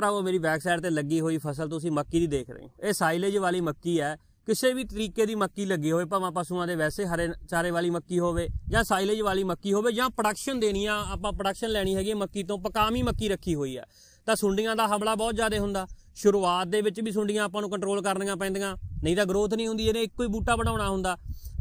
ਭਰਾਵੋ ਮੇਰੀ back side ਤੇ ਲੱਗੀ ਹੋਈ ਫਸਲ ਤੁਸੀਂ ਮੱਕੀ ਦੀ ਦੇਖ ਰਹੇ ਹੋ ਇਹ ਸਾਈਲੇਜ ਵਾਲੀ ਮੱਕੀ ਹੈ ਕਿਸੇ ਵੀ ਤਰੀਕੇ ਦੀ ਮੱਕੀ ਲੱਗੀ ਹੋਵੇ ਭਾਵੇਂ ਪਸ਼ੂਆਂ ਦੇ ਵੈਸੇ ਹਰੇ ਚਾਰੇ ਵਾਲੀ ਮੱਕੀ ਹੋਵੇ ਜਾਂ ਸਾਈਲੇਜ ਵਾਲੀ ਮੱਕੀ ਹੋਵੇ ਜਾਂ ਪ੍ਰੋਡਕਸ਼ਨ ਦੇਣੀ ਆ ਆਪਾਂ ਪ੍ਰੋਡਕਸ਼ਨ ਲੈਣੀ ਹੈਗੀ ਮੱਕੀ ਤੋਂ ਪਕਾਮੀ ਮੱਕੀ ਰੱਖੀ ਹੋਈ ਆ ਤਾਂ ਸੁੰਡੀਆਂ ਦਾ ਹਮਲਾ ਬਹੁਤ ਜ਼ਿਆਦਾ ਹੁੰਦਾ ਸ਼ੁਰੂਆਤ ਦੇ ਵਿੱਚ ਵੀ ਸੁੰਡੀਆਂ ਆਪਾਂ ਨੂੰ ਕੰਟਰੋਲ ਕਰਨੀਆਂ ਪੈਂਦੀਆਂ ਨਹੀਂ ਤਾਂ ਗਰੋਥ ਨਹੀਂ ਹੁੰਦੀ ਇਹਨੇ ਇੱਕੋ ਹੀ ਬੂਟਾ ਬਣਾਉਣਾ ਹੁੰਦਾ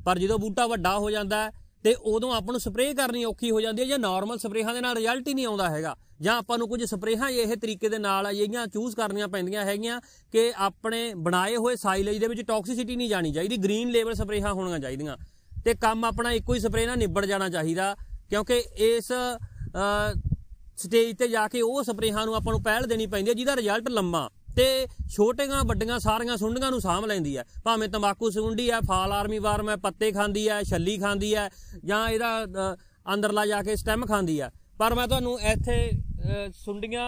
ਪਰ ਜਦੋਂ ਬੂਟਾ ਵੱਡਾ ਹੋ ਜਾਂਦਾ ਤੇ ਉਦੋਂ ਆਪਾਂ ਨੂੰ ਸਪਰੇਅ ਕਰਨੀ ਔਖੀ ਹੋ ਜਾਂਦੀ ਹੈ ਜਾਂ ਨਾਰਮਲ ਸਪਰੇਹਾਂ ਦੇ ਨਾਲ ਰਿਜ਼ਲਟ ਹੀ ਨਹੀਂ ਆਉਂਦਾ ਹੈਗਾ ਜਾਂ ਆਪਾਂ ਨੂੰ ਕੁਝ ਸਪਰੇਹਾਂ ਇਹ ਤਰੀਕੇ ਦੇ ਨਾਲ ਆਈਆਂ ਚੂਜ਼ ਕਰਨੀਆਂ ਪੈਂਦੀਆਂ ਹੈਗੀਆਂ ਕਿ ਆਪਣੇ ਬਣਾਏ ਹੋਏ ਸਾਈਲੇਜ ਦੇ ਵਿੱਚ ਟੌਕਸਿਸਿਟੀ ਨਹੀਂ ਜਾਣੀ ਚਾਹੀਦੀ ਗ੍ਰੀਨ ਲੇਵਲ ਸਪਰੇਹਾਂ ਹੋਣੀਆਂ ਚਾਹੀਦੀਆਂ ਤੇ ਕੰਮ ਆਪਣਾ ਇੱਕੋ ਹੀ ਸਪਰੇਹ ਨਾਲ ਨਿਬੜ ਜਾਣਾ ਚਾਹੀਦਾ ਕਿਉਂਕਿ ਇਸ ਸਟੇਜ ਤੇ ਜਾ ਕੇ ਉਹ ਸਪਰੇਹਾਂ ਨੂੰ ਆਪਾਂ ਨੂੰ ਪਹਿਲ ਦੇਣੀ ਪੈਂਦੀ ਹੈ ਜਿਹਦਾ ਰਿਜ਼ਲਟ ਲੰਮਾ ਤੇ ਛੋਟੀਆਂ ਵੱਡੀਆਂ ਸਾਰੀਆਂ ਸੁੰਡੀਆਂ ਨੂੰ ਸਾਹਮ ਲੈਂਦੀ ਹੈ ਭਾਵੇਂ ਤੰਬਾਕੂ ਸੁੰਡੀ ਹੈ ਫਾਲ ਆਰਮੀ ਵਾਰਮ ਹੈ ਪੱਤੇ ਖਾਂਦੀ ਹੈ ਛੱਲੀ ਖਾਂਦੀ ਹੈ ਜਾਂ ਇਹਦਾ ਅੰਦਰਲਾ ਜਾ ਕੇ ਸਟੈਮ ਖਾਂਦੀ ਹੈ ਪਰ ਮੈਂ ਤੁਹਾਨੂੰ ਇੱਥੇ ਸੁੰਡੀਆਂ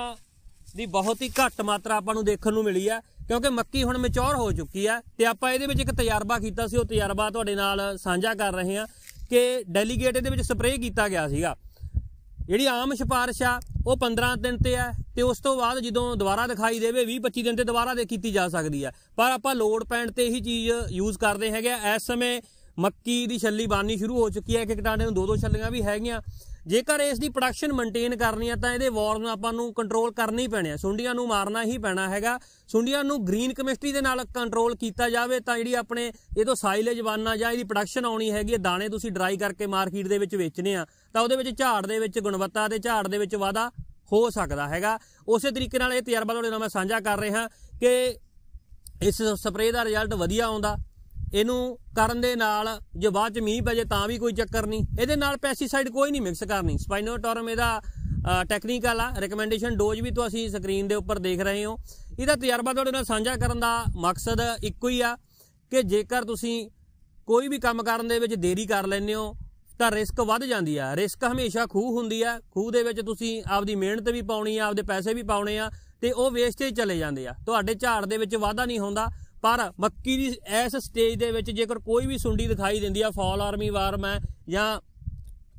ਦੀ ਬਹੁਤ ਹੀ ਘੱਟ ਮਾਤਰਾ ਆਪਾਂ ਨੂੰ ਦੇਖਣ ਨੂੰ ਮਿਲੀ ਹੈ ਕਿਉਂਕਿ ਮੱਕੀ ਹੁਣ ਮੈਚੋਰ ਹੋ ਚੁੱਕੀ ਹੈ ਤੇ ਆਪਾਂ ਇਹਦੇ ਵਿੱਚ ਇੱਕ ਤਜਰਬਾ ਕੀਤਾ ਸੀ ਉਹ ਤਜਰਬਾ ਤੁਹਾਡੇ ਨਾਲ ਸਾਂਝਾ ਕਰ ਰਹੇ ਹਾਂ ਕਿ ਡੈਲੀਗੇਟ ਇਹਦੇ ਵਿੱਚ ਸਪਰੇਅ ਕੀਤਾ ਗਿਆ ਸੀਗਾ ਜਿਹੜੀ ਆਮ ਸਿਫਾਰਿਸ਼ ਆ ਉਹ 15 ਦਿਨ ਤੇ ਹੈ ਤੇ ਉਸ ਤੋਂ ਬਾਅਦ ਜਦੋਂ ਦੁਬਾਰਾ ਦਿਖਾਈ ਦੇਵੇ 20 25 ਦਿਨ ਤੇ ਦੁਬਾਰਾ ਦੇ ਕੀਤੀ ਜਾ ਸਕਦੀ ਹੈ ਪਰ ਆਪਾਂ ਲੋਡ ਪੈਣ ਤੇ ਇਹੀ ਚੀਜ਼ ਯੂਜ਼ ਕਰਦੇ ਹੈਗੇ ਇਸ ਸਮੇਂ ਮੱਕੀ ਦੀ ਛੱਲੀ ਬਾਨੀ ਸ਼ੁਰੂ ਹੋ ਚੁੱਕੀ ਹੈ ਇੱਕ ਇੱਕ ਟਾਂਡੇ ਨੂੰ ਦੋ ਦੋ ਛੱਲੀਆਂ ਵੀ ਹੈਗੀਆਂ ਜੇਕਰ ਇਸ ਦੀ ਪ੍ਰੋਡਕਸ਼ਨ ਮੇਨਟੇਨ ਕਰਨੀ ਆ ਤਾਂ ਇਹਦੇ ਵਾਰ ਨੂੰ ਆਪਾਂ ਨੂੰ ਕੰਟਰੋਲ ਕਰਨੀ ਪੈਣਾ ਆ ਸੁੰਡੀਆਂ ਨੂੰ ਮਾਰਨਾ ਹੀ ਪੈਣਾ ਹੈਗਾ ਸੁੰਡੀਆਂ ਨੂੰ ਗ੍ਰੀਨ ਕੈਮਿਸਟਰੀ ਦੇ ਨਾਲ ਕੰਟਰੋਲ ਕੀਤਾ ਜਾਵੇ ਤਾਂ ਜਿਹੜੀ ਆਪਣੇ ਇਹ ਤੋਂ ਸਾਈਲੇਜ ਬਣਨਾ ਜਾਂ ਇਹਦੀ ਪ੍ਰੋਡਕਸ਼ਨ ਆਉਣੀ ਹੈਗੀ ਦਾਣੇ ਤੁਸੀਂ ਡਰਾਈ ਕਰਕੇ ਮਾਰਕੀਟ ਦੇ ਵਿੱਚ ਵੇਚਨੇ ਆ ਤਾਂ ਉਹਦੇ ਵਿੱਚ ਝਾੜ ਦੇ ਵਿੱਚ ਗੁਣਵੱਤਾ ਤੇ ਝਾੜ ਦੇ ਵਿੱਚ ਵਾਧਾ ਹੋ ਸਕਦਾ ਹੈਗਾ ਉਸੇ ਤਰੀਕੇ ਨਾਲ ਇਹ ਤਜਰਬਾ ਤੁਹਾਡੇ ਨਾਲ ਮੈਂ ਸਾਂਝਾ ਕਰ ਰਿਹਾ ਕਿ ਇਸ ਸਪਰੇਅ ਦਾ ਰਿਜ਼ਲਟ ਵਧੀਆ ਆਉਂਦਾ ਇਹਨੂੰ ਕਰਨ ਦੇ ਨਾਲ ਜੇ ਬਾਅਦ ਚ ਮੀਂਹ ਪਜੇ ਤਾਂ ਵੀ ਕੋਈ ਚੱਕਰ ਨਹੀਂ ਇਹਦੇ ਨਾਲ ਪੈਸਟੀਸਾਈਡ ਕੋਈ ਨਹੀਂ ਮਿਕਸ ਕਰਨੀ ਸਪਾਈਨੋਟੋਰਮ ਇਹਦਾ ਟੈਕਨੀਕਲ ਆ ਰეკਮੈਂਡੇਸ਼ਨ ਡੋਜ਼ ਵੀ ਤੁਸੀਂ ਸਕਰੀਨ ਦੇ ਉੱਪਰ ਦੇਖ ਰਹੇ ਹੋ ਇਹਦਾ ਤਜਰਬਾ ਤੁਹਾਡੇ ਨਾਲ ਸਾਂਝਾ ਕਰਨ ਦਾ ਮਕਸਦ ਇੱਕੋ ਹੀ ਆ ਕਿ ਜੇਕਰ ਤੁਸੀਂ ਕੋਈ ਵੀ ਕੰਮ ਕਰਨ ਦੇ ਵਿੱਚ ਦੇਰੀ ਕਰ ਲੈਂਦੇ ਹੋ ਤਾਂ ਰਿਸਕ ਵੱਧ ਜਾਂਦੀ ਆ ਰਿਸਕ ਹਮੇਸ਼ਾ ਖੂਹ ਹੁੰਦੀ ਆ ਖੂਹ ਦੇ ਵਿੱਚ ਤੁਸੀਂ ਆਪਦੀ ਮਿਹਨਤ ਵੀ ਪਾਉਣੀ ਆ ਆਪਦੇ ਪੈਸੇ ਵੀ ਪਾਉਣੇ ਆ ਤੇ ਉਹ ਵੇਸਟੇਜ ਚਲੇ ਜਾਂਦੇ ਆ ਤੁਹਾਡੇ ਝਾੜ ਦੇ ਵਿੱਚ ਵਾਧਾ ਨਹੀਂ ਹੁੰਦਾ ਪਰ ਮੱਕੀ ਦੀ ਇਸ ਸਟੇਜ ਦੇ ਵਿੱਚ ਜੇਕਰ ਕੋਈ ਵੀ ਸੁੰਡੀ ਦਿਖਾਈ ਦਿੰਦੀ ਆ ਫਾਲ ਆਰਮੀ ਵਾਰਮ ਹੈ ਜਾਂ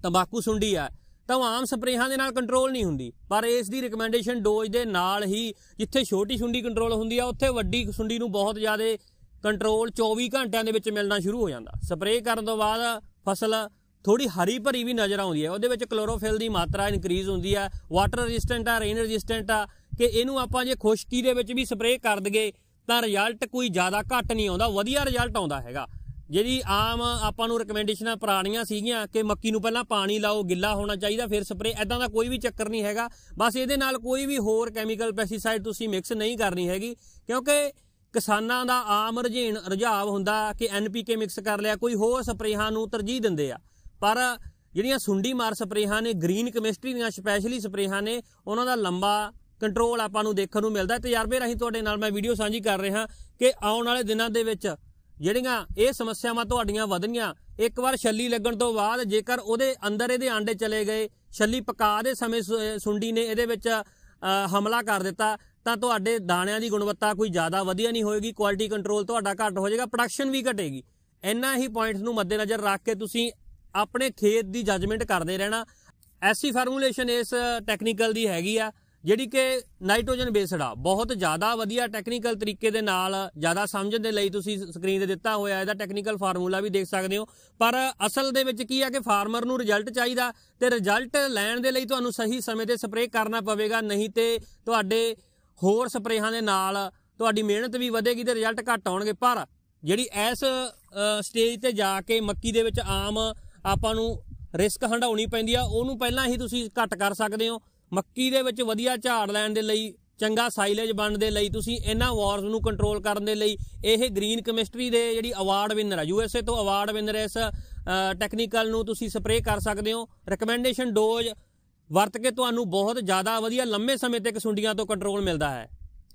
ਤੰਬਾਕੂ ਸੁੰਡੀ ਆ ਤਾਂ ਆਮ ਸਪਰੇਹਾਂ ਦੇ ਨਾਲ ਕੰਟਰੋਲ ਨਹੀਂ ਹੁੰਦੀ ਪਰ ਇਸ ਦੀ ਰეკਮੈਂਡੇਸ਼ਨ ਡੋਜ਼ ਦੇ ਨਾਲ ਹੀ ਜਿੱਥੇ ਛੋਟੀ ਸੁੰਡੀ ਕੰਟਰੋਲ ਹੁੰਦੀ ਆ ਉੱਥੇ ਵੱਡੀ ਸੁੰਡੀ ਨੂੰ ਬਹੁਤ ਜ਼ਿਆਦਾ ਕੰਟਰੋਲ 24 ਘੰਟਿਆਂ ਦੇ ਵਿੱਚ ਮਿਲਣਾ ਸ਼ੁਰੂ ਹੋ ਜਾਂਦਾ ਸਪਰੇਅ ਕਰਨ ਤੋਂ ਬਾਅਦ ਫਸਲ ਥੋੜੀ ਹਰੀ ਭਰੀ ਵੀ ਨਜ਼ਰ ਆਉਂਦੀ ਹੈ ਉਹਦੇ ਵਿੱਚ ਕਲੋਰੋਫਿਲ ਦੀ ਮਾਤਰਾ ਇਨਕਰੀਜ਼ ਹੁੰਦੀ ਹੈ ਵਾਟਰ ਰੈਜ਼ਿਸਟੈਂਟ ਆ ਰੇਨ ਰੈਜ਼ਿਸਟੈਂਟ ਆ ਕਿ ਇਹਨੂੰ ਆਪਾਂ ਜੇ ਖੁਸ਼ਕੀ ਦੇ ਵਿੱਚ ਵੀ ਸਪਰੇਅ ਕਰ ਦਗੇ ਤਾਂ ਰਿਜ਼ਲਟ ਕੋਈ ਜ਼ਿਆਦਾ ਘੱਟ ਨਹੀਂ ਆਉਂਦਾ ਵਧੀਆ ਰਿਜ਼ਲਟ ਆਉਂਦਾ ਹੈਗਾ ਜਿਹੜੀ ਆਮ ਆਪਾਂ ਨੂੰ ਰეკਮੈਂਡੇਸ਼ਨਾਂ ਪੁਰਾਣੀਆਂ ਸੀਗੀਆਂ ਕਿ ਮੱਕੀ ਨੂੰ ਪਹਿਲਾਂ ਪਾਣੀ ਲਾਓ ਗਿੱਲਾ ਹੋਣਾ ਚਾਹੀਦਾ ਫਿਰ ਸਪਰੇ ਐਦਾਂ ਦਾ ਕੋਈ ਵੀ ਚੱਕਰ ਨਹੀਂ ਹੈਗਾ ਬਸ ਇਹਦੇ ਨਾਲ ਕੋਈ ਵੀ ਹੋਰ ਕੈਮੀਕਲ ਪੈਸਟੀਸਾਈਡ ਤੁਸੀਂ ਮਿਕਸ ਨਹੀਂ ਕਰਨੀ ਹੈਗੀ ਕਿਉਂਕਿ ਕਿਸਾਨਾਂ ਦਾ ਆਮ ਰਝੇਣ ਰੁਝਾਵ ਹੁੰਦਾ ਕਿ ਐਨਪੀਕੇ ਮਿਕਸ ਕਰ ਲਿਆ ਕੋਈ ਹੋਰ ਸਪਰੇਹਾਂ ਨੂੰ ਤਰਜੀਹ ਦਿੰਦੇ ਆ ਪਰ ਜਿਹੜੀਆਂ ਸੁੰਡੀ ਮਾਰ ਸਪਰੇਹਾਂ ਨੇ ਗ੍ਰੀਨ ਕੈਮਿਸਟਰੀ ਦੀਆਂ ਸਪੈਸ਼ਲੀ ਸਪਰੇਹਾਂ ਨੇ ਉਹਨਾਂ ਦਾ ਲੰਬਾ ਕੰਟਰੋਲ ਆਪਾਂ ਨੂੰ ਦੇਖਣ ਨੂੰ ਮਿਲਦਾ ਤਜਰਬੇ ਰਾਹੀਂ ਤੁਹਾਡੇ ਨਾਲ ਮੈਂ ਵੀਡੀਓ ਸਾਂਝੀ ਕਰ ਰਿਹਾ ਕਿ ਆਉਣ ਵਾਲੇ ਦਿਨਾਂ ਦੇ ਵਿੱਚ ਜਿਹੜੀਆਂ ਇਹ ਸਮੱਸਿਆਵਾਂ ਤੁਹਾਡੀਆਂ ਵਧਣੀਆਂ ਇੱਕ ਵਾਰ ਛੱਲੀ ਲੱਗਣ ਤੋਂ ਬਾਅਦ ਜੇਕਰ ਉਹਦੇ ਅੰਦਰ ਇਹਦੇ ਆਂਡੇ ਚਲੇ ਗਏ ਛੱਲੀ ਪਕਾ ਦੇ ਸਮੇਂ ਸੁੰਡੀ ਨੇ ਇਹਦੇ ਵਿੱਚ ਹਮਲਾ ਕਰ ਦਿੱਤਾ ਤਾਂ ਤੁਹਾਡੇ ਦਾਣਿਆਂ ਦੀ ਗੁਣਵੱਤਾ ਕੋਈ ਜ਼ਿਆਦਾ ਵਧੀਆ ਨਹੀਂ ਹੋਏਗੀ ਕੁਆਲਿਟੀ ਕੰਟਰੋਲ ਤੁਹਾਡਾ ਘੱਟ ਹੋ ਜਾਏਗਾ ਪ੍ਰੋਡਕਸ਼ਨ ਵੀ ਘਟੇਗੀ ਇੰਨਾ ਹੀ ਪੁਆਇੰਟਸ ਨੂੰ ਮੱਦੇਨਜ਼ਰ ਰੱਖ ਕੇ ਤੁਸੀਂ ਆਪਣੇ ਖੇਤ ਦੀ ਜੱਜਮੈਂਟ ਕਰਦੇ ਰਹਿਣਾ ਐਸੀ ਫਾਰਮੂਲੇਸ਼ਨ ਇਸ ਟੈਕਨੀਕਲ ਦੀ ਹੈਗੀ ਆ ਜਿਹੜੀ ਕਿ ਨਾਈਟ੍ਰੋਜਨ ਬੇਸਡ ਆ ਬਹੁਤ ਜ਼ਿਆਦਾ ਵਧੀਆ ਟੈਕਨੀਕਲ ਤਰੀਕੇ ਦੇ ਨਾਲ ਜ਼ਿਆਦਾ ਸਮਝਣ ਦੇ ਲਈ ਤੁਸੀਂ ਸਕਰੀਨ ਤੇ ਦਿੱਤਾ ਹੋਇਆ ਇਹਦਾ ਟੈਕਨੀਕਲ ਫਾਰਮੂਲਾ ਵੀ ਦੇਖ ਸਕਦੇ ਹੋ ਪਰ ਅਸਲ ਦੇ ਵਿੱਚ ਕੀ ਆ ਕਿ ਫਾਰਮਰ ਨੂੰ ਰਿਜ਼ਲਟ ਚਾਹੀਦਾ ਤੇ ਰਿਜ਼ਲਟ ਲੈਣ ਦੇ ਲਈ ਤੁਹਾਨੂੰ ਸਹੀ ਸਮੇਂ ਤੇ ਸਪਰੇਅ ਕਰਨਾ ਪਵੇਗਾ ਨਹੀਂ ਤੇ ਤੁਹਾਡੇ ਹੋਰ ਸਪਰੇਹਾਂ ਦੇ ਨਾਲ ਤੁਹਾਡੀ ਮਿਹਨਤ ਵੀ ਵਧੇਗੀ ਤੇ ਰਿਜ਼ਲਟ ਘੱਟ ਆਉਣਗੇ ਪਰ ਜਿਹੜੀ ਇਸ ਸਟੇਜ ਤੇ ਜਾ ਕੇ ਮੱਕੀ ਦੇ ਵਿੱਚ ਆਮ ਆਪਾਂ ਨੂੰ ਰਿਸਕ ਹੰਡਾਉਣੀ ਪੈਂਦੀ ਆ ਉਹਨੂੰ ਪਹਿਲਾਂ ਹੀ ਤੁਸੀਂ ਘੱਟ ਕਰ ਸਕਦੇ ਹੋ ਮੱਕੀ ਦੇ ਵਿੱਚ ਵਧੀਆ ਝਾੜ ਲੈਣ ਦੇ ਲਈ ਚੰਗਾ ਸਾਈਲੇਜ ਬਣਨ ਦੇ ਲਈ ਤੁਸੀਂ ਇਹਨਾਂ ਵਾਰਸ ਨੂੰ ਕੰਟਰੋਲ ਕਰਨ ਦੇ ਲਈ ਇਹ ਗ੍ਰੀਨ ਕੈਮਿਸਟਰੀ ਦੇ ਜਿਹੜੀ ਅਵਾਰਡ ਵਿਨਰ ਹੈ ਯੂਐਸਏ ਤੋਂ ਅਵਾਰਡ ਵਿਨਰ ਇਸ ਟੈਕਨੀਕਲ ਨੂੰ ਤੁਸੀਂ ਸਪਰੇਅ ਕਰ ਸਕਦੇ ਹੋ ਰეკਮੈਂਡੇਸ਼ਨ ਡੋਜ਼ ਵਰਤ ਕੇ ਤੁਹਾਨੂੰ ਬਹੁਤ ਜ਼ਿਆਦਾ ਵਧੀਆ ਲੰਮੇ ਸਮੇਂ ਤੱਕ ਸੁੰਡੀਆਂ ਤੋਂ ਕੰਟਰੋਲ ਮਿਲਦਾ ਹੈ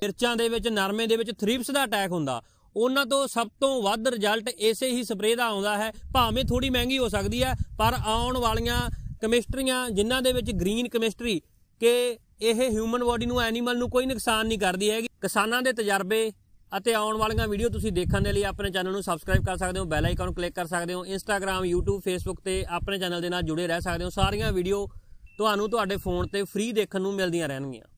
ਮਿਰਚਾਂ ਦੇ ਵਿੱਚ ਨਰਮੇ ਦੇ ਵਿੱਚ ਥ੍ਰੀਪਸ ਦਾ ਅਟੈਕ ਹੁੰਦਾ ਉਹਨਾਂ ਤੋਂ ਸਭ ਤੋਂ ਵੱਧ ਰਿਜ਼ਲਟ ਇਸੇ ਹੀ ਸਪਰੇਅ ਦਾ ਆਉਂਦਾ ਹੈ ਭਾਵੇਂ ਥੋੜੀ ਮਹਿੰਗੀ ਹੋ ਸਕਦੀ ਹੈ ਪਰ ਆਉਣ ਵਾਲੀਆਂ ਕੈਮਿਸਟਰੀਆਂ ਜਿਨ੍ਹਾਂ ਦੇ ਵਿੱਚ ਗ੍ਰੀਨ ਕੈਮਿਸਟਰੀ ਕਿ ਇਹ ਹਿਊਮਨ ਬਾਡੀ ਨੂੰ ਐਨੀਮਲ ਨੂੰ ਕੋਈ ਨੁਕਸਾਨ ਨਹੀਂ ਕਰਦੀ ਹੈਗੀ ਕਿਸਾਨਾਂ ਦੇ ਤਜਰਬੇ ਅਤੇ ਆਉਣ ਵਾਲੀਆਂ ਵੀਡੀਓ ਤੁਸੀਂ ਦੇਖਣ ਦੇ ਲਈ ਆਪਣੇ ਚੈਨਲ ਨੂੰ ਸਬਸਕ੍ਰਾਈਬ ਕਰ ਸਕਦੇ ਹੋ ਬੈਲ ਆਈਕਨ ਕਲਿੱਕ ਕਰ ਸਕਦੇ ਹੋ ਇੰਸਟਾਗ੍ਰam YouTube Facebook ਤੇ ਆਪਣੇ ਚੈਨਲ ਦੇ ਨਾਲ ਜੁੜੇ ਰਹਿ ਸਕਦੇ ਹੋ ਸਾਰੀਆਂ ਵੀਡੀਓ ਤੁਹਾਨੂੰ ਤੁਹਾਡੇ ਫੋਨ ਤੇ ਫ੍ਰੀ ਦੇਖਣ ਨੂੰ ਮਿਲਦੀਆਂ ਰਹਿਣਗੀਆਂ